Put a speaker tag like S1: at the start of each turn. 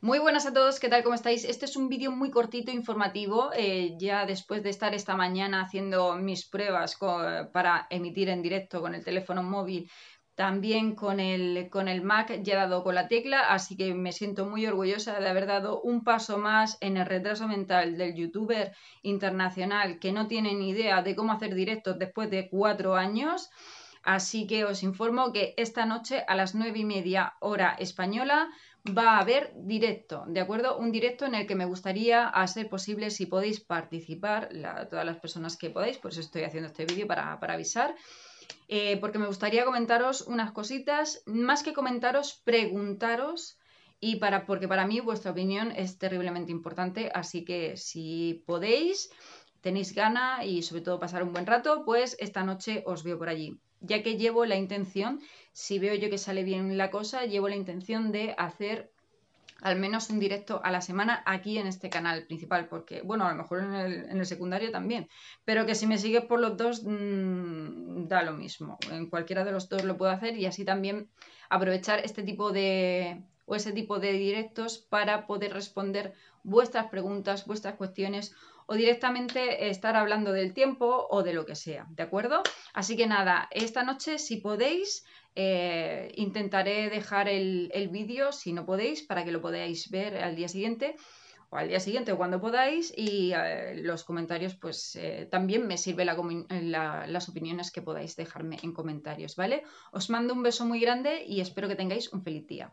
S1: Muy buenas a todos, ¿qué tal? ¿Cómo estáis? Este es un vídeo muy cortito, informativo, eh, ya después de estar esta mañana haciendo mis pruebas para emitir en directo con el teléfono móvil, también con el, con el Mac, ya he dado con la tecla, así que me siento muy orgullosa de haber dado un paso más en el retraso mental del youtuber internacional que no tiene ni idea de cómo hacer directos después de cuatro años. Así que os informo que esta noche a las nueve y media hora española va a haber directo, ¿de acuerdo? Un directo en el que me gustaría, hacer posible, si podéis participar, todas las personas que podáis, Pues estoy haciendo este vídeo para, avisar. Eh, porque me gustaría comentaros unas cositas, más que comentaros, preguntaros, y para, porque para mí vuestra opinión es terriblemente importante, así que si podéis, tenéis gana y sobre todo pasar un buen rato, pues esta noche os veo por allí ya que llevo la intención, si veo yo que sale bien la cosa, llevo la intención de hacer al menos un directo a la semana aquí en este canal principal, porque, bueno, a lo mejor en el, secundario también, pero que si me sigues por los dos, mm, da lo mismo. En cualquiera de los dos lo puedo hacer y así también aprovechar este tipo de, o ese tipo de directos para poder responder vuestras preguntas, vuestras cuestiones o directamente estar hablando del tiempo o de lo que sea, ¿de acuerdo? Así que nada, esta noche si podéis, eh, intentaré dejar el, vídeo, si no podéis, para que lo podáis ver al día siguiente o al día siguiente o cuando podáis y eh, los comentarios pues eh, también me sirven las opiniones que podáis dejarme en comentarios, ¿vale? Os mando un beso muy grande y espero que tengáis un feliz día.